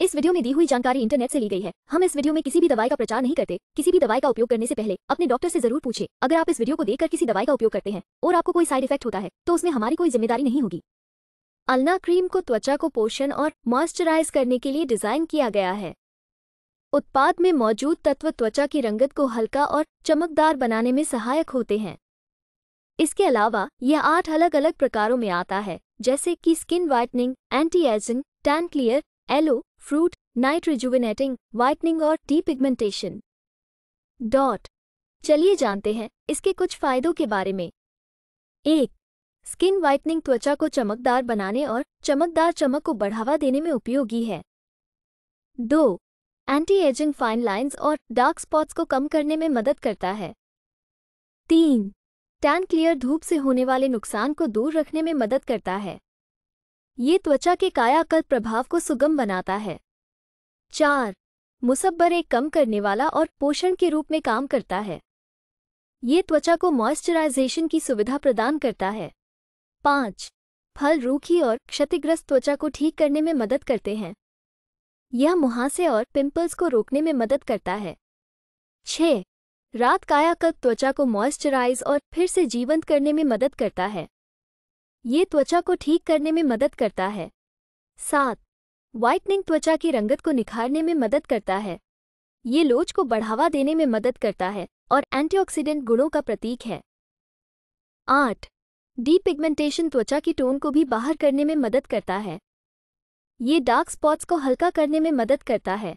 इस वीडियो में दी हुई जानकारी इंटरनेट से ली गई है हम इस वीडियो में किसी भी दवाई का प्रचार नहीं करते किसी भी दवाई का उपयोग करने से पहले अपने डॉक्टर से जरूर पूछे अगर आप इस वीडियो को देखकर किसी दवाई का उपयोग करते हैं और आपको कोई साइड इफेक्ट होता है तो उसमें हमारी कोई जिम्मेदारी नहीं होगी अल्ना क्रीम को त्वचा को पोषण और मॉइस्चराइज करने के लिए डिजाइन किया गया है उत्पाद में मौजूद तत्व त्वचा की रंगत को हल्का और चमकदार बनाने में सहायक होते हैं इसके अलावा यह आठ अलग अलग प्रकारों में आता है जैसे कि skin whitening anti ageing tan clear aloe fruit night rejuvenating whitening और डी पिगमेंटेशन डॉट चलिए जानते हैं इसके कुछ फायदों के बारे में एक स्किन वाइटनिंग त्वचा को चमकदार बनाने और चमकदार चमक को बढ़ावा देने में उपयोगी है दो एंटी एजिंग फाइन लाइंस और डार्क स्पॉट्स को कम करने में मदद करता है तीन टैन क्लियर धूप से होने वाले नुकसान को दूर रखने में मदद करता है ये त्वचा के कायाकल्प प्रभाव को सुगम बनाता है चार एक कम करने वाला और पोषण के रूप में काम करता है ये त्वचा को मॉइस्चराइजेशन की सुविधा प्रदान करता है पाँच फल रूखी और क्षतिग्रस्त त्वचा को ठीक करने में मदद करते हैं यह मुहासे और पिंपल्स को रोकने में मदद करता है छः रात कायाकल्प त्वचा को मॉइस्चराइज और फिर से जीवंत करने में मदद करता है ये त्वचा को ठीक करने में मदद करता है सात व्हाइटनिंग त्वचा की रंगत को निखारने में मदद करता है ये लोच को बढ़ावा देने में मदद करता है और एंटीऑक्सीडेंट गुणों का प्रतीक है आठ डीपिगमेंटेशन त्वचा की टोन को भी बाहर करने में मदद करता है ये डार्क स्पॉट्स को हल्का करने में मदद करता है